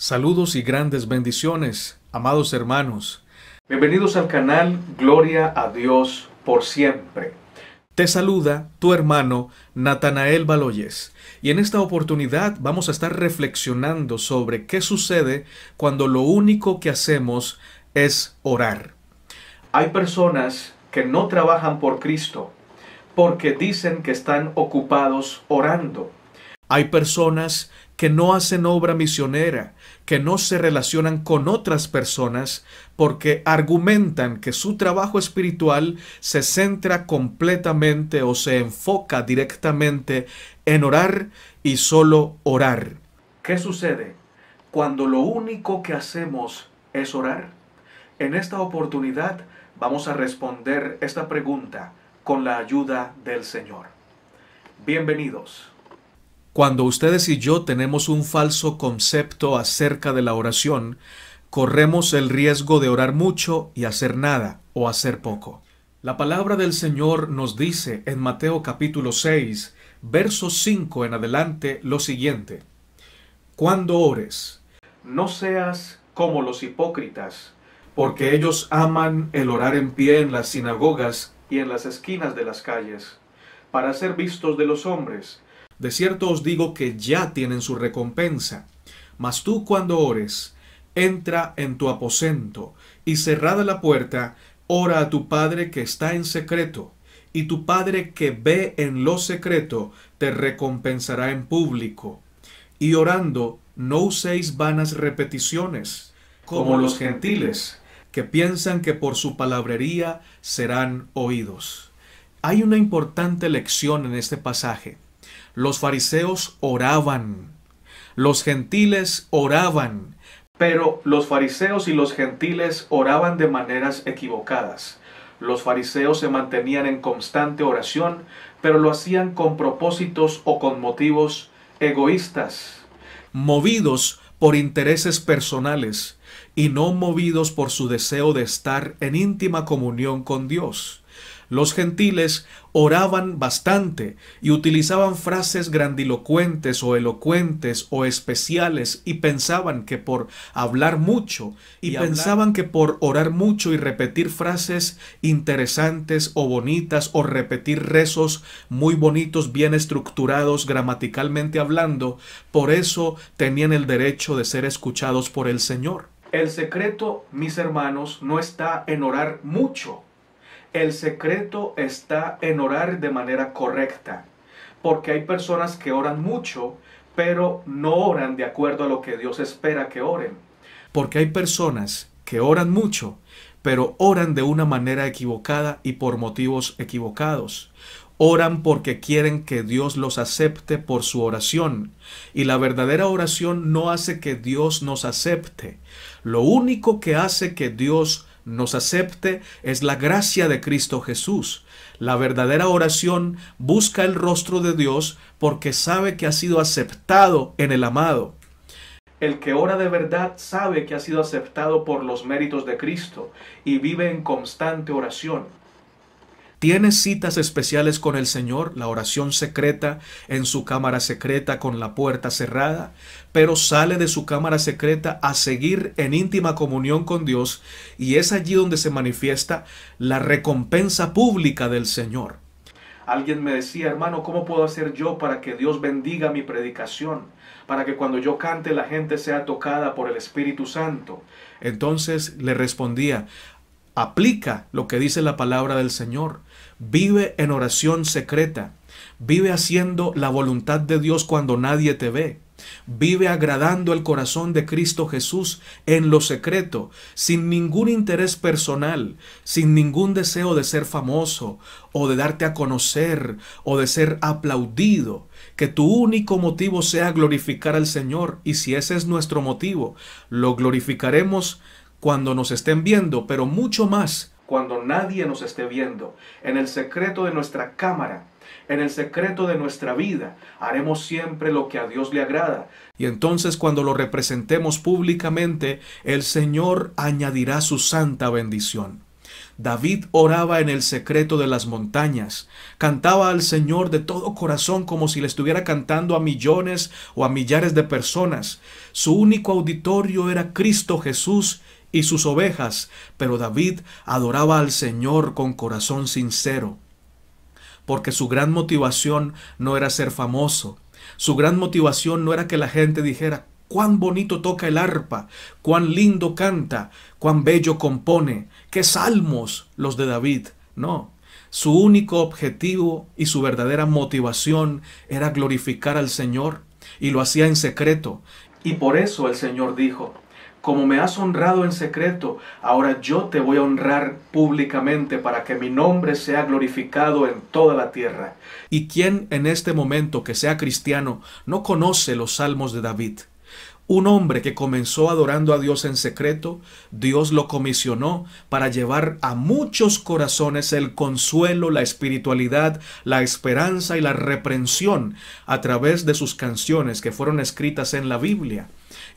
Saludos y grandes bendiciones, amados hermanos. Bienvenidos al canal Gloria a Dios por siempre. Te saluda tu hermano Natanael Baloyes y en esta oportunidad vamos a estar reflexionando sobre qué sucede cuando lo único que hacemos es orar. Hay personas que no trabajan por Cristo porque dicen que están ocupados orando. Hay personas que no hacen obra misionera, que no se relacionan con otras personas, porque argumentan que su trabajo espiritual se centra completamente o se enfoca directamente en orar y solo orar. ¿Qué sucede cuando lo único que hacemos es orar? En esta oportunidad vamos a responder esta pregunta con la ayuda del Señor. Bienvenidos. Cuando ustedes y yo tenemos un falso concepto acerca de la oración, corremos el riesgo de orar mucho y hacer nada o hacer poco. La palabra del Señor nos dice en Mateo capítulo 6, verso 5 en adelante lo siguiente. Cuando ores, no seas como los hipócritas, porque ellos aman el orar en pie en las sinagogas y en las esquinas de las calles, para ser vistos de los hombres de cierto os digo que ya tienen su recompensa. Mas tú cuando ores, entra en tu aposento, y cerrada la puerta, ora a tu Padre que está en secreto, y tu Padre que ve en lo secreto, te recompensará en público. Y orando, no uséis vanas repeticiones, como los gentiles, que piensan que por su palabrería serán oídos. Hay una importante lección en este pasaje. Los fariseos oraban, los gentiles oraban, pero los fariseos y los gentiles oraban de maneras equivocadas. Los fariseos se mantenían en constante oración, pero lo hacían con propósitos o con motivos egoístas, movidos por intereses personales y no movidos por su deseo de estar en íntima comunión con Dios. Los gentiles oraban bastante y utilizaban frases grandilocuentes o elocuentes o especiales y pensaban que por hablar mucho y, pensaban que por orar mucho y repetir frases interesantes o bonitas o repetir rezos muy bonitos, bien estructurados gramaticalmente hablando, por eso tenían el derecho de ser escuchados por el Señor. El secreto, mis hermanos, no está en orar mucho el secreto está en orar de manera correcta, porque hay personas que oran mucho, pero no oran de acuerdo a lo que Dios espera que oren. Porque hay personas que oran mucho, pero oran de una manera equivocada y por motivos equivocados. Oran porque quieren que Dios los acepte por su oración. Y la verdadera oración no hace que Dios nos acepte. Lo único que hace que Dios nos acepte es la gracia de Cristo Jesús. La verdadera oración busca el rostro de Dios porque sabe que ha sido aceptado en el amado. El que ora de verdad sabe que ha sido aceptado por los méritos de Cristo y vive en constante oración. Tiene citas especiales con el Señor, la oración secreta, en su cámara secreta con la puerta cerrada? Pero sale de su cámara secreta a seguir en íntima comunión con Dios y es allí donde se manifiesta la recompensa pública del Señor. Alguien me decía, hermano, ¿cómo puedo hacer yo para que Dios bendiga mi predicación? Para que cuando yo cante la gente sea tocada por el Espíritu Santo. Entonces le respondía, aplica lo que dice la palabra del Señor. Vive en oración secreta. Vive haciendo la voluntad de Dios cuando nadie te ve. Vive agradando el corazón de Cristo Jesús en lo secreto, sin ningún interés personal, sin ningún deseo de ser famoso o de darte a conocer o de ser aplaudido. Que tu único motivo sea glorificar al Señor y si ese es nuestro motivo, lo glorificaremos cuando nos estén viendo, pero mucho más cuando nadie nos esté viendo, en el secreto de nuestra cámara, en el secreto de nuestra vida, haremos siempre lo que a Dios le agrada. Y entonces cuando lo representemos públicamente, el Señor añadirá su santa bendición. David oraba en el secreto de las montañas, cantaba al Señor de todo corazón como si le estuviera cantando a millones o a millares de personas. Su único auditorio era Cristo Jesús y sus ovejas, pero David adoraba al Señor con corazón sincero, porque su gran motivación no era ser famoso, su gran motivación no era que la gente dijera, cuán bonito toca el arpa, cuán lindo canta, cuán bello compone, qué salmos los de David. No, su único objetivo y su verdadera motivación era glorificar al Señor, y lo hacía en secreto. Y por eso el Señor dijo, como me has honrado en secreto, ahora yo te voy a honrar públicamente para que mi nombre sea glorificado en toda la tierra. ¿Y quién en este momento que sea cristiano no conoce los salmos de David? Un hombre que comenzó adorando a Dios en secreto, Dios lo comisionó para llevar a muchos corazones el consuelo, la espiritualidad, la esperanza y la reprensión a través de sus canciones que fueron escritas en la Biblia.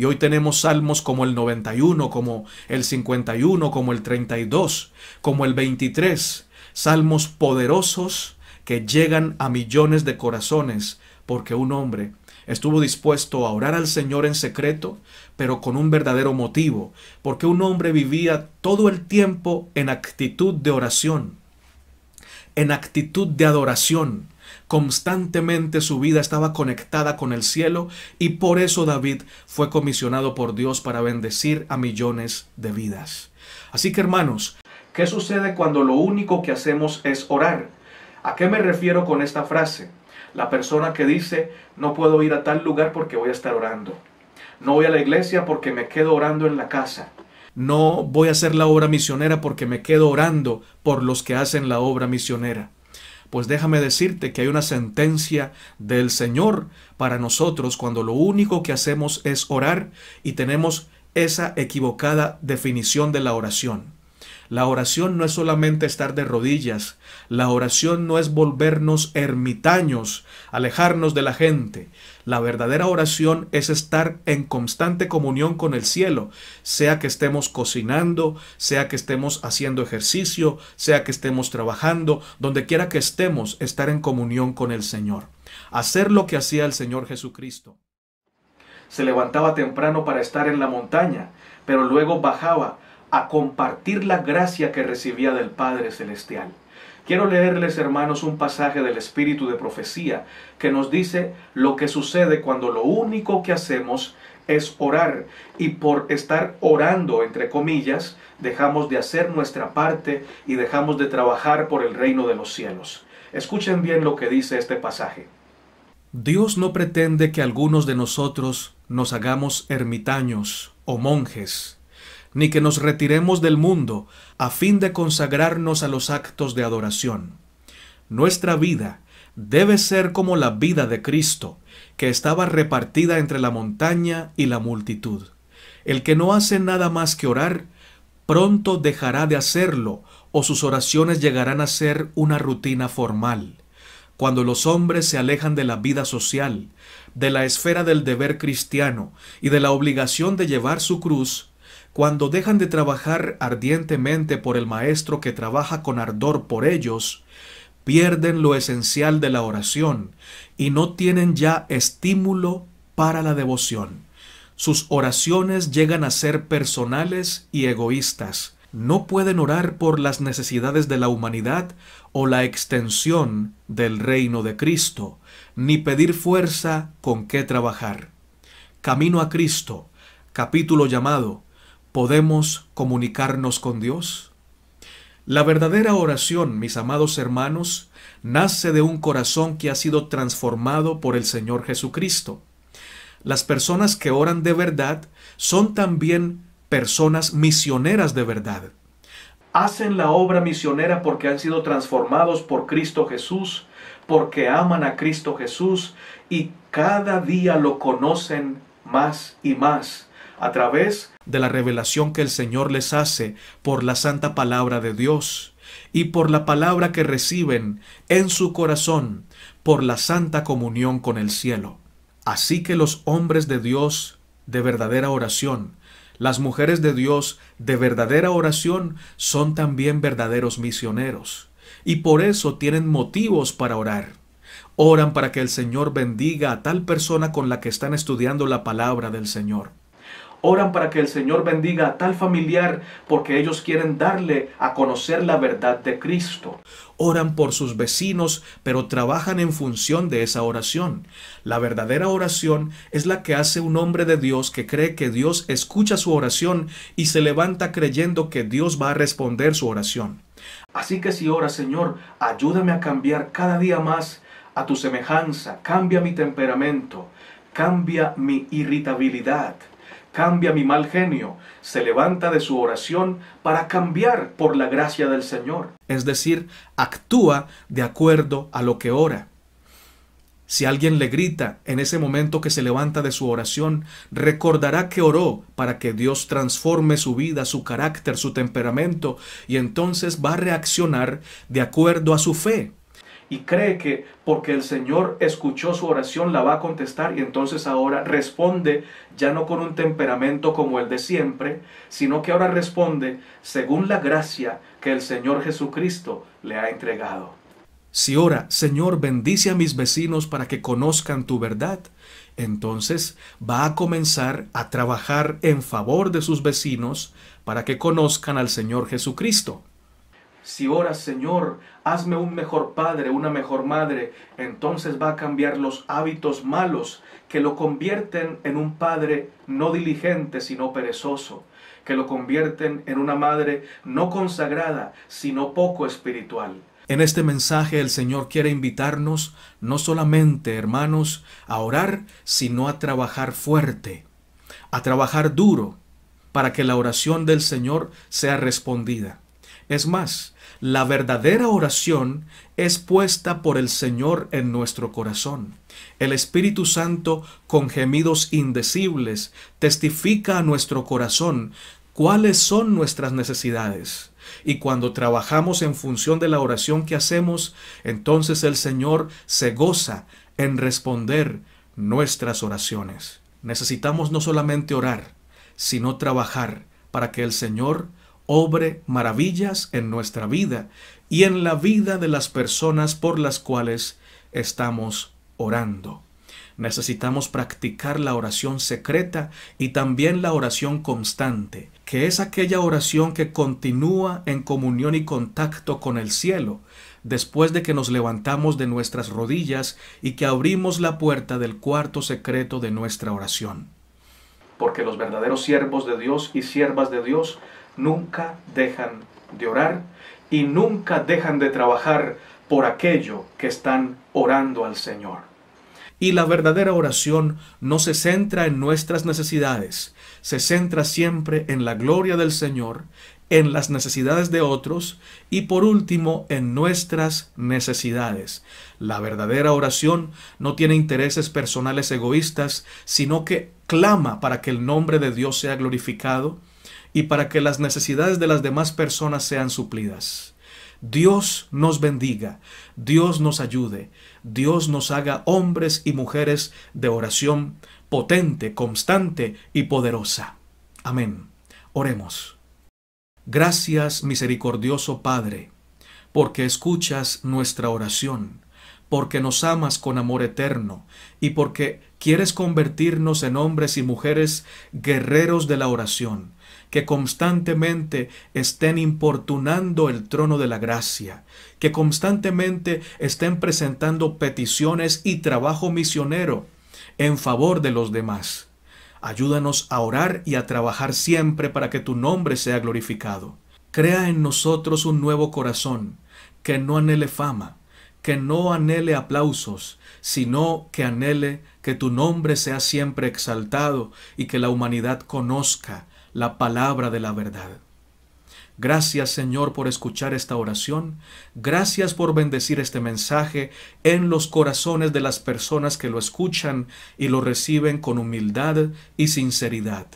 Y hoy tenemos salmos como el 91, como el 51, como el 32, como el 23. Salmos poderosos que llegan a millones de corazones porque un hombre estuvo dispuesto a orar al Señor en secreto, pero con un verdadero motivo, porque un hombre vivía todo el tiempo en actitud de oración, en actitud de adoración, Constantemente su vida estaba conectada con el cielo y por eso David fue comisionado por Dios para bendecir a millones de vidas. Así que hermanos, ¿qué sucede cuando lo único que hacemos es orar? ¿A qué me refiero con esta frase? La persona que dice, no puedo ir a tal lugar porque voy a estar orando. No voy a la iglesia porque me quedo orando en la casa. No voy a hacer la obra misionera porque me quedo orando por los que hacen la obra misionera. Pues déjame decirte que hay una sentencia del Señor para nosotros cuando lo único que hacemos es orar y tenemos esa equivocada definición de la oración. La oración no es solamente estar de rodillas, la oración no es volvernos ermitaños, alejarnos de la gente. La verdadera oración es estar en constante comunión con el cielo, sea que estemos cocinando, sea que estemos haciendo ejercicio, sea que estemos trabajando, donde quiera que estemos, estar en comunión con el Señor. Hacer lo que hacía el Señor Jesucristo. Se levantaba temprano para estar en la montaña, pero luego bajaba a compartir la gracia que recibía del Padre Celestial. Quiero leerles, hermanos, un pasaje del Espíritu de Profecía que nos dice lo que sucede cuando lo único que hacemos es orar y por estar orando, entre comillas, dejamos de hacer nuestra parte y dejamos de trabajar por el reino de los cielos. Escuchen bien lo que dice este pasaje. Dios no pretende que algunos de nosotros nos hagamos ermitaños o monjes ni que nos retiremos del mundo a fin de consagrarnos a los actos de adoración. Nuestra vida debe ser como la vida de Cristo, que estaba repartida entre la montaña y la multitud. El que no hace nada más que orar, pronto dejará de hacerlo o sus oraciones llegarán a ser una rutina formal. Cuando los hombres se alejan de la vida social, de la esfera del deber cristiano y de la obligación de llevar su cruz, cuando dejan de trabajar ardientemente por el Maestro que trabaja con ardor por ellos, pierden lo esencial de la oración y no tienen ya estímulo para la devoción. Sus oraciones llegan a ser personales y egoístas. No pueden orar por las necesidades de la humanidad o la extensión del reino de Cristo, ni pedir fuerza con qué trabajar. Camino a Cristo, capítulo llamado podemos comunicarnos con Dios. La verdadera oración, mis amados hermanos, nace de un corazón que ha sido transformado por el Señor Jesucristo. Las personas que oran de verdad son también personas misioneras de verdad. Hacen la obra misionera porque han sido transformados por Cristo Jesús, porque aman a Cristo Jesús y cada día lo conocen más y más a través de la revelación que el Señor les hace por la santa palabra de Dios y por la palabra que reciben en su corazón por la santa comunión con el cielo. Así que los hombres de Dios de verdadera oración, las mujeres de Dios de verdadera oración son también verdaderos misioneros y por eso tienen motivos para orar. Oran para que el Señor bendiga a tal persona con la que están estudiando la palabra del Señor. Oran para que el Señor bendiga a tal familiar porque ellos quieren darle a conocer la verdad de Cristo. Oran por sus vecinos, pero trabajan en función de esa oración. La verdadera oración es la que hace un hombre de Dios que cree que Dios escucha su oración y se levanta creyendo que Dios va a responder su oración. Así que si ora Señor, ayúdame a cambiar cada día más a tu semejanza, cambia mi temperamento, cambia mi irritabilidad, cambia mi mal genio, se levanta de su oración para cambiar por la gracia del Señor. Es decir, actúa de acuerdo a lo que ora. Si alguien le grita en ese momento que se levanta de su oración, recordará que oró para que Dios transforme su vida, su carácter, su temperamento, y entonces va a reaccionar de acuerdo a su fe y cree que porque el Señor escuchó su oración la va a contestar y entonces ahora responde ya no con un temperamento como el de siempre, sino que ahora responde según la gracia que el Señor Jesucristo le ha entregado. Si ora, Señor, bendice a mis vecinos para que conozcan tu verdad, entonces va a comenzar a trabajar en favor de sus vecinos para que conozcan al Señor Jesucristo. Si oras, Señor, hazme un mejor padre, una mejor madre, entonces va a cambiar los hábitos malos que lo convierten en un padre no diligente, sino perezoso, que lo convierten en una madre no consagrada, sino poco espiritual. En este mensaje el Señor quiere invitarnos no solamente, hermanos, a orar, sino a trabajar fuerte, a trabajar duro, para que la oración del Señor sea respondida. Es más, la verdadera oración es puesta por el Señor en nuestro corazón. El Espíritu Santo, con gemidos indecibles, testifica a nuestro corazón cuáles son nuestras necesidades. Y cuando trabajamos en función de la oración que hacemos, entonces el Señor se goza en responder nuestras oraciones. Necesitamos no solamente orar, sino trabajar para que el Señor obre maravillas en nuestra vida y en la vida de las personas por las cuales estamos orando. Necesitamos practicar la oración secreta y también la oración constante, que es aquella oración que continúa en comunión y contacto con el cielo, después de que nos levantamos de nuestras rodillas y que abrimos la puerta del cuarto secreto de nuestra oración. Porque los verdaderos siervos de Dios y siervas de Dios nunca dejan de orar y nunca dejan de trabajar por aquello que están orando al Señor. Y la verdadera oración no se centra en nuestras necesidades, se centra siempre en la gloria del Señor, en las necesidades de otros y por último en nuestras necesidades. La verdadera oración no tiene intereses personales egoístas, sino que clama para que el nombre de Dios sea glorificado y para que las necesidades de las demás personas sean suplidas. Dios nos bendiga, Dios nos ayude, Dios nos haga hombres y mujeres de oración potente, constante y poderosa. Amén. Oremos. Gracias, misericordioso Padre, porque escuchas nuestra oración, porque nos amas con amor eterno y porque quieres convertirnos en hombres y mujeres guerreros de la oración que constantemente estén importunando el trono de la gracia, que constantemente estén presentando peticiones y trabajo misionero en favor de los demás. Ayúdanos a orar y a trabajar siempre para que tu nombre sea glorificado. Crea en nosotros un nuevo corazón, que no anhele fama, que no anhele aplausos, sino que anhele que tu nombre sea siempre exaltado y que la humanidad conozca la palabra de la verdad. Gracias Señor por escuchar esta oración, gracias por bendecir este mensaje en los corazones de las personas que lo escuchan y lo reciben con humildad y sinceridad.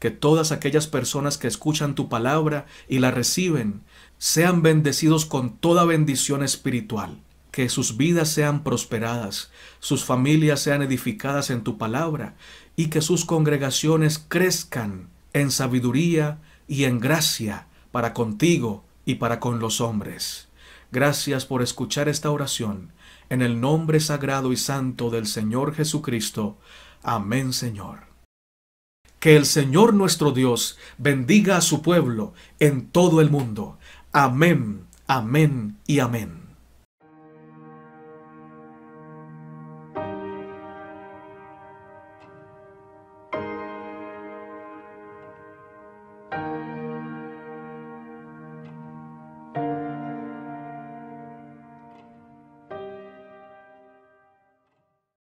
Que todas aquellas personas que escuchan tu palabra y la reciben sean bendecidos con toda bendición espiritual que sus vidas sean prosperadas, sus familias sean edificadas en tu palabra y que sus congregaciones crezcan en sabiduría y en gracia para contigo y para con los hombres. Gracias por escuchar esta oración. En el nombre sagrado y santo del Señor Jesucristo. Amén, Señor. Que el Señor nuestro Dios bendiga a su pueblo en todo el mundo. Amén, amén y amén.